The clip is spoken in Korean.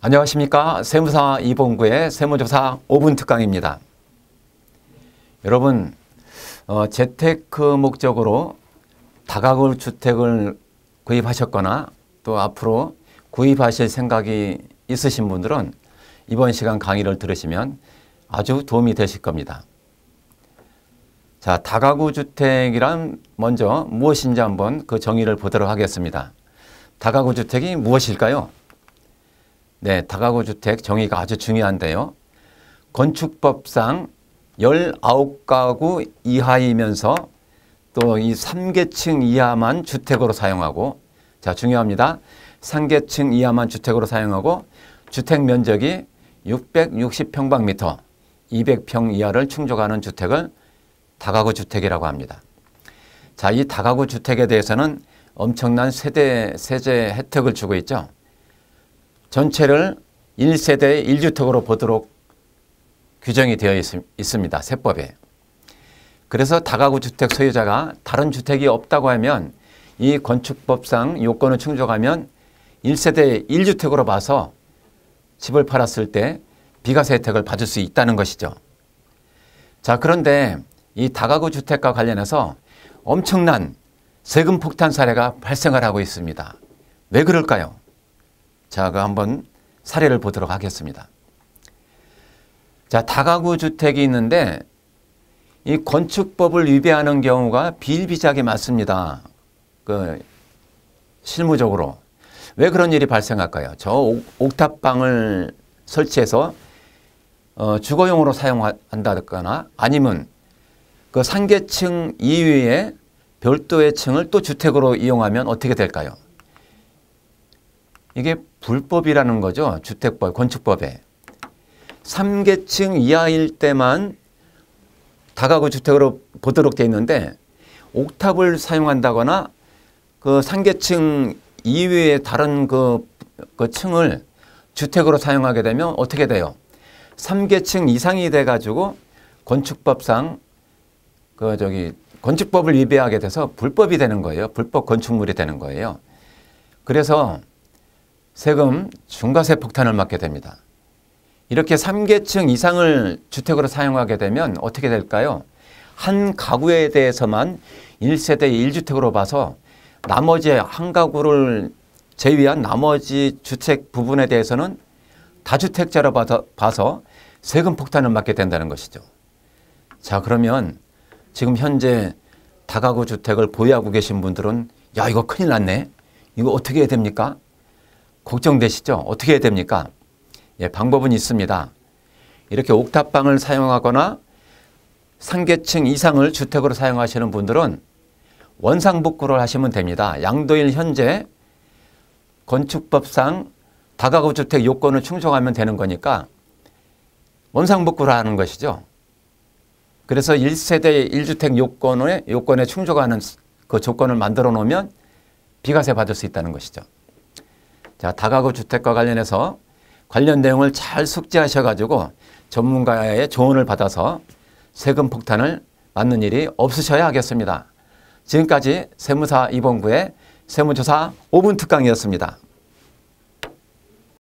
안녕하십니까 세무사 이봉구의 세무조사 5분 특강입니다. 여러분 어, 재테크 목적으로 다가구 주택을 구입하셨거나 또 앞으로 구입하실 생각이 있으신 분들은 이번 시간 강의를 들으시면 아주 도움이 되실 겁니다. 자 다가구 주택이란 먼저 무엇인지 한번 그 정의를 보도록 하겠습니다. 다가구 주택이 무엇일까요? 네, 다가구 주택 정의가 아주 중요한데요. 건축법상 19가구 이하이면서 또 이 3계층 이하만 주택으로 사용하고 자, 중요합니다. 3계층 이하만 주택으로 사용하고 주택 면적이 660평방미터 200평 이하를 충족하는 주택을 다가구 주택이라고 합니다. 자, 이 다가구 주택에 대해서는 엄청난 세대 세제 혜택을 주고 있죠. 전체를 1세대 1주택으로 보도록 규정이 되어 있, 습니다 세법에. 그래서 다가구 주택 소유자가 다른 주택이 없다고 하면 이 건축법상 요건을 충족하면 1세대 1주택으로 봐서 집을 팔았을 때 비과세 혜택을 받을 수 있다는 것이죠. 자, 그런데 이 다가구 주택과 관련해서 엄청난 세금 폭탄 사례가 발생을 하고 있습니다. 왜 그럴까요? 자, 그 한번 사례를 보도록 하겠습니다. 자, 다가구 주택이 있는데 이 건축법을 위배하는 경우가 비일비재하게 많습니다. 그 실무적으로 왜 그런 일이 발생할까요? 저 옥탑방을 설치해서 어, 주거용으로 사용한다거나 아니면 그 상계층 이외에 별도의 층을 또 주택으로 이용하면 어떻게 될까요? 이게 불법이라는 거죠. 주택법, 건축법에. 3계층 이하일 때만 다가구 주택으로 보도록 되어 있는데 옥탑을 사용한다거나 그 3계층 이외의 다른 그, 그 층을 주택으로 사용하게 되면 어떻게 돼요? 3계층 이상이 돼 가지고 건축법상 그 저기 건축법을 위배하게 돼서 불법이 되는 거예요. 불법 건축물이 되는 거예요. 그래서 세금 중과세 폭탄을 맞게 됩니다. 이렇게 3계층 이상을 주택으로 사용하게 되면 어떻게 될까요? 한 가구에 대해서만 1세대 1주택으로 봐서 나머지 한 가구를 제외한 나머지 주택 부분에 대해서는 다주택자로 봐서, 봐서 세금 폭탄을 맞게 된다는 것이죠. 자 그러면 지금 현재 다가구 주택을 보유하고 계신 분들은 야 이거 큰일 났네. 이거 어떻게 해야 됩니까? 걱정되시죠? 어떻게 해야 됩니까? 예, 방법은 있습니다. 이렇게 옥탑방을 사용하거나 상계층 이상을 주택으로 사용하시는 분들은 원상복구를 하시면 됩니다. 양도일 현재 건축법상 다가구 주택 요건을 충족하면 되는 거니까 원상복구를 하는 것이죠. 그래서 1세대 1주택 요건에, 요건에 충족하는 그 조건을 만들어 놓으면 비과세 받을 수 있다는 것이죠. 자, 다가구 주택과 관련해서 관련 내용을 잘 숙지하셔가지고 전문가의 조언을 받아서 세금 폭탄을 맞는 일이 없으셔야 하겠습니다. 지금까지 세무사 이봉구의 세무조사 5분 특강이었습니다.